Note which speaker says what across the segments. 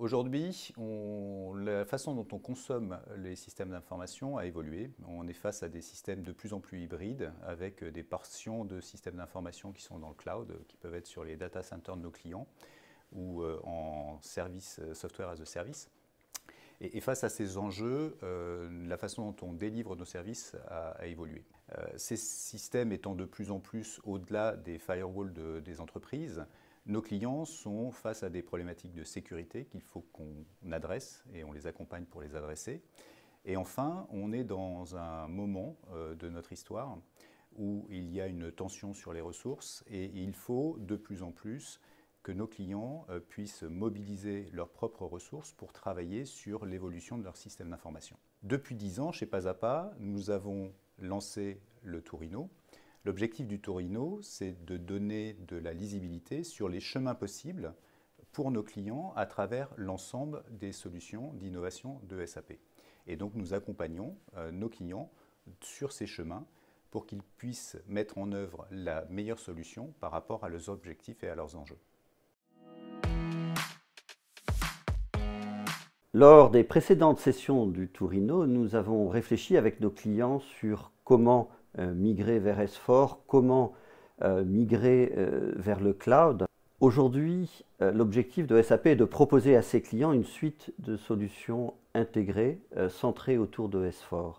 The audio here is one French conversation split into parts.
Speaker 1: Aujourd'hui, la façon dont on consomme les systèmes d'information a évolué. On est face à des systèmes de plus en plus hybrides avec des portions de systèmes d'information qui sont dans le cloud, qui peuvent être sur les data centers de nos clients ou euh, en service euh, software as a service. Et, face à ces enjeux, euh, la façon dont on délivre nos services a, évolué. ces systèmes étant de plus en plus au-delà des firewalls des entreprises, nos clients sont face à des problématiques de sécurité qu'il faut qu'on adresse et on les accompagne pour les adresser. Et enfin, on est dans un moment euh, de notre histoire où il y a une tension sur les ressources et il faut de plus en plus que nos clients euh, puissent mobiliser leurs propres ressources pour travailler sur l'évolution de leur système d'information. Depuis 10 ans, chez Pasapa, nous avons lancé le Tourino, L'objectif du Torino, c'est de donner de la lisibilité sur les chemins possibles pour nos clients à travers l'ensemble des solutions d'innovation de SAP. Et donc nous accompagnons euh, nos clients sur ces chemins pour qu'ils puissent mettre en œuvre la meilleure solution par rapport à leurs objectifs et à leurs enjeux.
Speaker 2: Lors des précédentes sessions du Tourino, nous avons réfléchi avec nos clients sur comment euh, migrer vers S4, comment euh, migrer euh, vers le cloud. Aujourd'hui, l'objectif de SAP est de proposer à ses clients une suite de solutions intégrées, centrées autour de S4.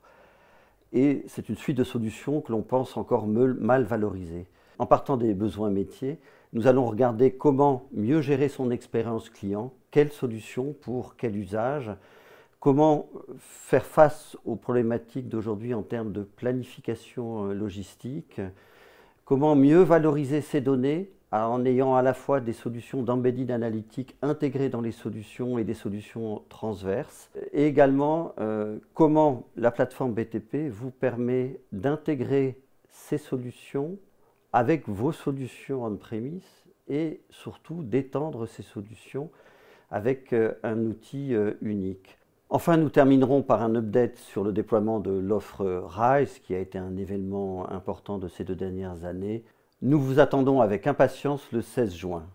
Speaker 2: Et c'est une suite de solutions que l'on pense encore mal valorisée. En partant des besoins métiers, nous allons regarder comment mieux gérer son expérience client, quelles solutions pour quel usage, Comment euh, faire face aux problématiques d'aujourd'hui en termes de planification euh, logistique Comment mieux valoriser ces données en ayant à la fois des solutions d'embedded analytique intégrées dans les solutions et des solutions transverses Et également, euh, comment la plateforme BTP vous permet d'intégrer ces solutions avec vos solutions on-premise et surtout d'étendre ces solutions avec un outil unique. Enfin, nous terminerons par un update sur le déploiement de l'offre RISE, qui a été un événement important de ces deux dernières années. Nous vous attendons avec impatience le 16 juin.